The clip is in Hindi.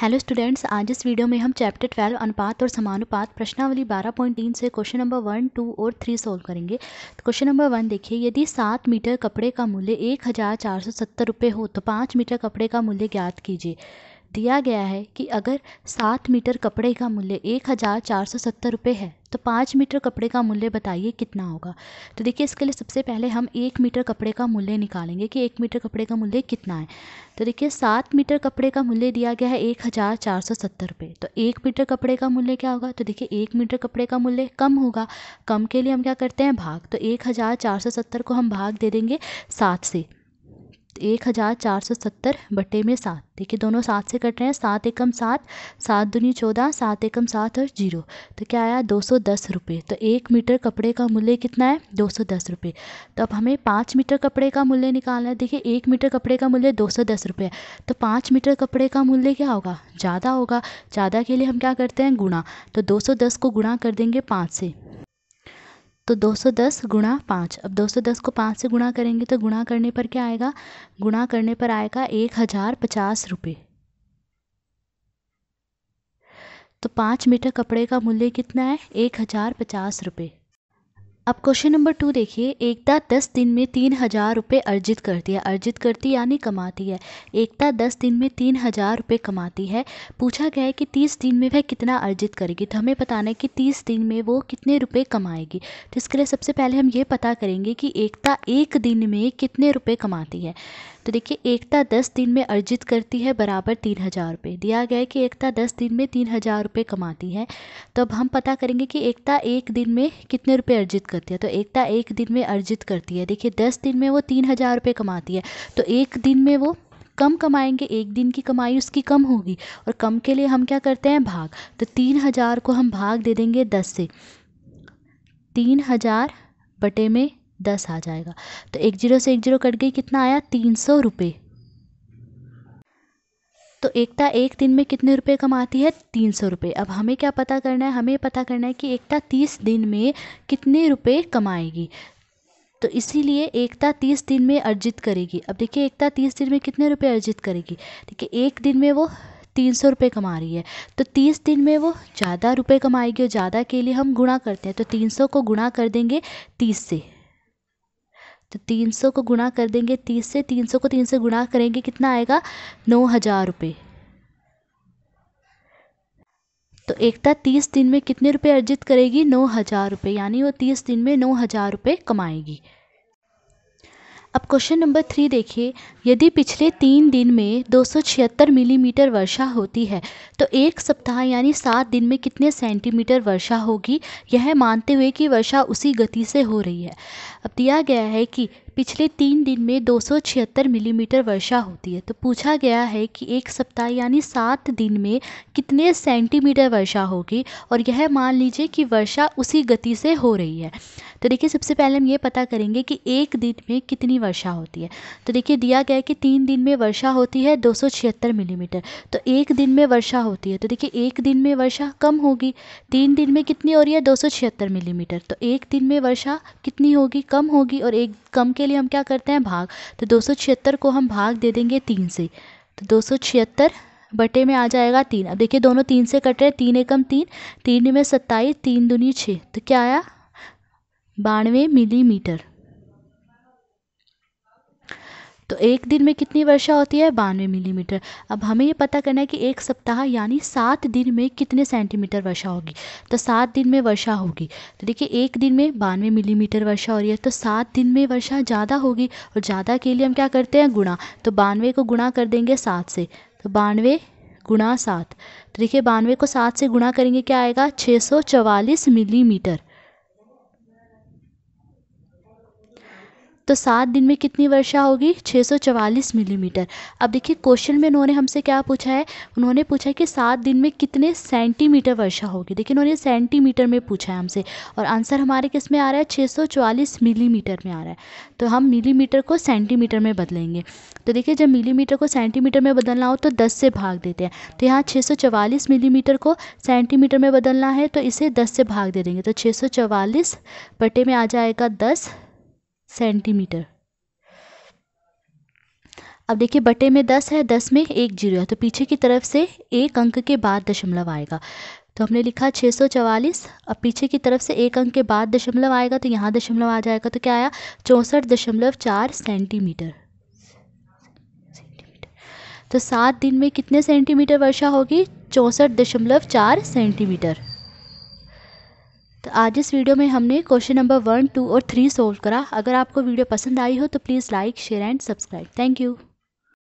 हेलो स्टूडेंट्स आज इस वीडियो में हम चैप्टर ट्वेल्व अनुपात और समानुपात प्रश्नावली बारह पॉइंट तीन से क्वेश्चन नंबर वन टू और थ्री सोल्व करेंगे तो क्वेश्चन नंबर वन देखिए यदि सात मीटर कपड़े का मूल्य एक हज़ार चार सौ सत्तर रुपये हो तो पाँच मीटर कपड़े का मूल्य ज्ञात कीजिए दिया गया है कि अगर सात मीटर कपड़े का मूल्य एक हज़ार चार सौ सत्तर रुपये है तो पाँच मीटर कपड़े का मूल्य बताइए कितना होगा तो देखिए इसके लिए सबसे पहले हम एक मीटर कपड़े का मूल्य निकालेंगे कि एक मीटर कपड़े का मूल्य कितना है तो देखिए सात मीटर कपड़े का मूल्य दिया गया है एक हज़ार चार सौ सत्तर रुपये तो एक मीटर कपड़े का मूल्य क्या होगा तो देखिए एक मीटर कपड़े का मूल्य कम होगा कम के लिए हम क्या करते हैं भाग तो एक हज़ार चार सौ सत्तर को हम भाग दे देंगे सात से एक हज़ार चार सौ सत्तर बटे में सात देखिए दोनों सात से कट रहे हैं सात एकम सात सात दूनी चौदह सात एकम सात और जीरो तो क्या आया दो सौ दस रुपये तो एक मीटर कपड़े का मूल्य कितना है दो सौ दस रुपये तो अब हमें पाँच मीटर कपड़े का मूल्य निकालना है देखिए एक मीटर कपड़े का मूल्य दो सौ दस रुपये है तो पाँच मीटर कपड़े का मूल्य क्या होगा ज़्यादा होगा ज़्यादा के लिए हम क्या करते हैं गुणा तो दो सौ दस को गुणा कर देंगे पाँच से तो 210 गुणा पाँच अब 210 को पाँच से गुणा करेंगे तो गुणा करने पर क्या आएगा गुणा करने पर आएगा एक हज़ार पचास रुपये तो पाँच मीटर कपड़े का मूल्य कितना है एक हज़ार पचास रुपये अब क्वेश्चन नंबर टू देखिए एकता दस दिन में तीन हजार रुपये अर्जित करती है अर्जित करती यानी कमाती है एकता दस दिन में तीन हजार रुपये कमाती है पूछा गया है कि तीस दिन में वह कितना अर्जित करेगी तो हमें बताना है कि तीस दिन में वो कितने रुपये कमाएगी तो इसके लिए सबसे पहले हम ये पता करेंगे कि एकता एक दिन में कितने रुपये कमाती है तो देखिए एकता दस दिन में अर्जित करती है बराबर तीन हज़ार रुपये दिया गया है कि एकता दस दिन में तीन हज़ार रुपये कमाती है तो अब हम पता करेंगे कि एकता एक दिन में कितने रुपये अर्जित करती है तो एकता एक दिन में अर्जित करती है देखिए दस दिन में वो तीन हज़ार रुपये कमाती है तो एक दिन में वो कम कमाएंगे एक दिन की कमाई उसकी कम होगी और कम के लिए हम क्या करते हैं भाग तो तीन हज़ार को हम भाग दे देंगे दस से तीन हज़ार बटे में दस आ जाएगा तो एक जीरो से एक जीरो कट गई कितना आया तीन सौ रुपये तो एकता एक दिन में कितने रुपए कमाती है तीन सौ रुपये अब हमें क्या पता करना है हमें पता करना है कि एकता तीस दिन में कितने रुपए कमाएगी तो इसीलिए एकता तीस दिन में अर्जित करेगी अब देखिए एकता तीस दिन में कितने रुपए अर्जित करेगी देखिए एक दिन में वो तीन सौ रुपये कमा रही है तो तीस दिन में वो ज़्यादा रुपए कमाएगी और ज़्यादा के लिए हम गुणा करते हैं तो तीन सौ को गुणा कर देंगे तीस से तो तीन सौ को गुणा कर देंगे तीस से तीन सौ को तीन से गुणा करेंगे कितना आएगा नौ हज़ार रुपये तो एकता तीस दिन में कितने रुपए अर्जित करेगी नौ हज़ार रुपये यानी वो तीस दिन में नौ हज़ार रुपये कमाएगी अब क्वेश्चन नंबर थ्री देखिए यदि पिछले तीन दिन में दो मिलीमीटर वर्षा होती है तो एक सप्ताह यानी सात दिन में कितने सेंटीमीटर वर्षा होगी यह मानते हुए कि वर्षा उसी गति से हो रही है अब दिया गया है कि पिछले तीन दिन में दो सौ छिहत्तर मिलीमीटर वर्षा होती है तो पूछा गया है कि एक सप्ताह यानी सात दिन में कितने सेंटीमीटर वर्षा होगी और यह मान लीजिए कि वर्षा उसी गति से हो रही है तो देखिए सबसे पहले हम ये पता करेंगे कि एक दिन में कितनी वर्षा होती है तो देखिए दिया गया कि तीन दिन में वर्षा होती है दो सौ छिहत्तर मिलीमीटर तो एक दिन में वर्षा होती है तो देखिए एक दिन में वर्षा कम होगी तीन दिन में कितनी हो रही है दो सौ छिहत्तर मिलीमीटर तो एक दिन में वर्षा कितनी होगी कम होगी और एक कम के लिए हम क्या करते हैं भाग तो दो को हम भाग दे देंगे तीन से तो दो बटे में आ जाएगा तीन अब देखिए दोनों तीन से कट रहे हैं तीन एकम तीन तीन में सत्ताईस तीन दुनी छः तो क्या आया बानवे मिलीमीटर तो एक दिन में कितनी वर्षा होती है बानवे मिलीमीटर अब हमें ये पता करना है कि एक सप्ताह यानी सात दिन में कितने सेंटीमीटर वर्षा होगी तो सात दिन में वर्षा होगी तो देखिए एक दिन में बानवे मिलीमीटर वर्षा हो रही है तो सात दिन में वर्षा ज़्यादा होगी और ज़्यादा के लिए हम क्या करते हैं गुणा तो बानवे को गुणा कर देंगे सात से तो बानवे गुणा सात तो देखिए बानवे को सात से गुणा करेंगे क्या आएगा छः सौ चवालीस मिलीमीटर तो सात दिन में कितनी वर्षा होगी छः सौ चवालीस मिलीमीटर अब देखिए क्वेश्चन में उन्होंने हमसे क्या पूछा है उन्होंने पूछा है कि सात दिन में कितने सेंटीमीटर वर्षा होगी देखिए उन्होंने सेंटीमीटर में पूछा है हमसे और आंसर हमारे किस में आ रहा है छः सौ चवालीस मिलीमीटर में आ रहा है तो हम मिलीमीटर को सेंटीमीटर में बदलेंगे तो देखिए जब मिलीमीटर को सेंटीमीटर में बदलना हो तो दस से भाग देते हैं तो यहाँ छः सौ चवालीस मिलीमीटर को सेंटीमीटर में बदलना है तो इसे दस से भाग दे देंगे तो छः सौ चवालीस पटे में आ जाएगा दस सेंटीमीटर अब देखिए बटे में दस है दस में एक जीरो है तो पीछे की तरफ से एक अंक के बाद दशमलव आएगा तो हमने लिखा छः सौ चवालीस अब पीछे की तरफ से एक अंक के बाद दशमलव आएगा तो यहाँ दशमलव आ जाएगा तो क्या आया चौंसठ दशमलव चार सेंटीमीटर तो सात दिन में कितने सेंटीमीटर वर्षा होगी चौंसठ दशमलव चार सेंटीमीटर तो आज इस वीडियो में हमने क्वेश्चन नंबर वन टू और थ्री सोल्व करा अगर आपको वीडियो पसंद आई हो तो please like share and subscribe thank you